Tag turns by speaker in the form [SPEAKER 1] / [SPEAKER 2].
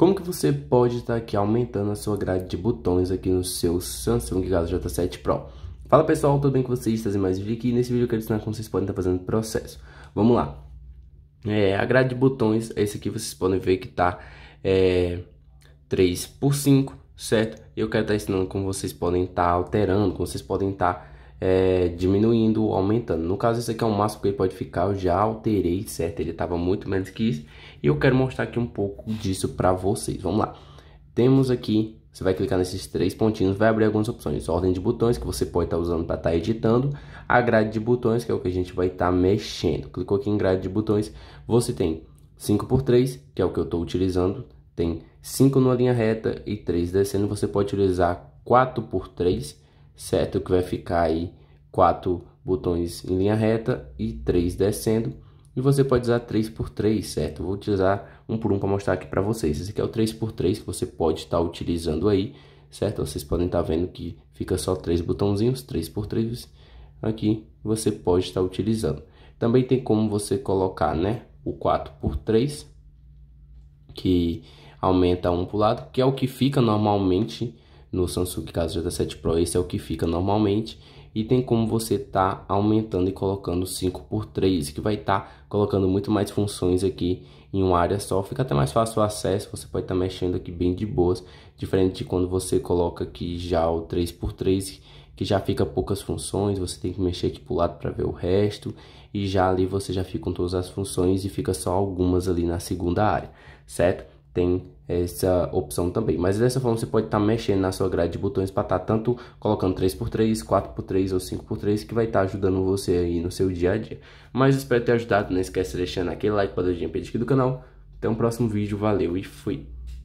[SPEAKER 1] Como que você pode estar aqui aumentando a sua grade de botões aqui no seu Samsung Galaxy J7 Pro? Fala pessoal, tudo bem com vocês? Trazendo mais um vídeo aqui. Nesse vídeo eu quero ensinar como vocês podem estar fazendo o processo. Vamos lá. É, a grade de botões, é esse aqui vocês podem ver que está é, 3 por 5, certo? Eu quero estar ensinando como vocês podem estar alterando, como vocês podem estar é, diminuindo, aumentando. No caso, esse aqui é o máximo que ele pode ficar, eu já alterei, certo? Ele estava muito menos que isso. E eu quero mostrar aqui um pouco disso para vocês. Vamos lá. Temos aqui, você vai clicar nesses três pontinhos, vai abrir algumas opções. Ordem de botões, que você pode estar tá usando para estar tá editando. A grade de botões, que é o que a gente vai estar tá mexendo. Clicou aqui em grade de botões, você tem 5x3, que é o que eu estou utilizando. Tem 5 numa linha reta e 3 descendo. Você pode utilizar 4x3 certo? Que vai ficar aí quatro botões em linha reta e três descendo. E você pode usar 3x3, certo? Vou utilizar um por um para mostrar aqui para vocês. Esse aqui é o 3x3 que você pode estar tá utilizando aí, certo? Vocês podem estar tá vendo que fica só três botãozinhos, 3x3. Aqui você pode estar tá utilizando. Também tem como você colocar, né? O 4x3, que aumenta um para o lado, que é o que fica normalmente no Samsung Galaxy é J7 Pro, esse é o que fica normalmente. E tem como você tá aumentando e colocando 5 por 3, que vai estar tá colocando muito mais funções aqui em uma área só. Fica até mais fácil o acesso, você pode estar tá mexendo aqui bem de boas, diferente de quando você coloca aqui já o 3 por 3 que já fica poucas funções, você tem que mexer aqui para o lado para ver o resto, e já ali você já fica com todas as funções e fica só algumas ali na segunda área, certo? Tem essa opção também. Mas dessa forma você pode estar tá mexendo na sua grade de botões para estar tá tanto colocando 3x3, 4x3 ou 5x3 que vai estar tá ajudando você aí no seu dia a dia. Mas espero ter ajudado, não esquece de deixar aquele like para dar o pedir aqui do canal. Até o um próximo vídeo, valeu e fui!